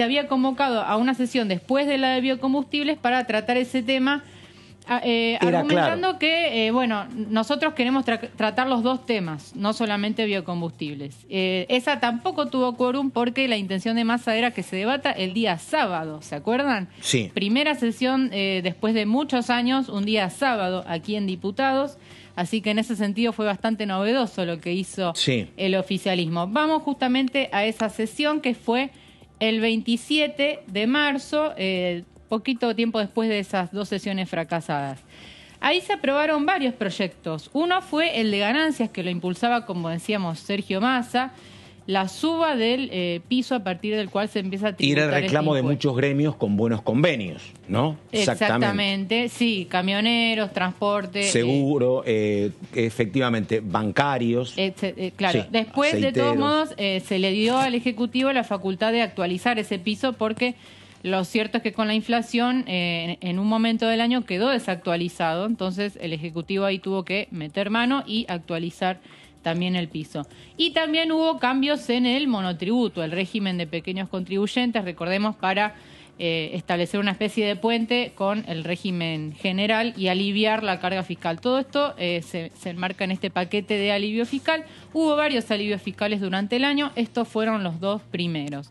se había convocado a una sesión después de la de biocombustibles para tratar ese tema. Eh, argumentando que, eh, bueno, nosotros queremos tratar los dos temas, no solamente biocombustibles. Eh, esa tampoco tuvo quórum porque la intención de Massa era que se debata el día sábado, ¿se acuerdan? Sí. Primera sesión después de muchos años, un día sábado aquí en Diputados. Así que en ese sentido fue bastante novedoso lo que hizo el oficialismo. Vamos justamente a esa sesión que fue el 27 de marzo, eh, poquito tiempo después de esas dos sesiones fracasadas. Ahí se aprobaron varios proyectos. Uno fue el de ganancias, que lo impulsaba, como decíamos, Sergio Massa, la suba del eh, piso a partir del cual se empieza a tirar. Y el reclamo de muchos gremios con buenos convenios, ¿no? Exactamente, sí, camioneros, transporte. Seguro, eh, efectivamente, bancarios. Eh, claro, después de todos modos se le dio al Ejecutivo la facultad de actualizar ese piso porque lo cierto es que con la inflación en un momento del año quedó desactualizado, entonces el Ejecutivo ahí tuvo que meter mano y actualizar también el piso. Y también hubo cambios en el monotributo, el régimen de pequeños contribuyentes, recordemos, para eh, establecer una especie de puente con el régimen general y aliviar la carga fiscal. Todo esto eh, se, enmarca en este paquete de alivio fiscal. Hubo varios alivios fiscales durante el año, estos fueron los dos primeros.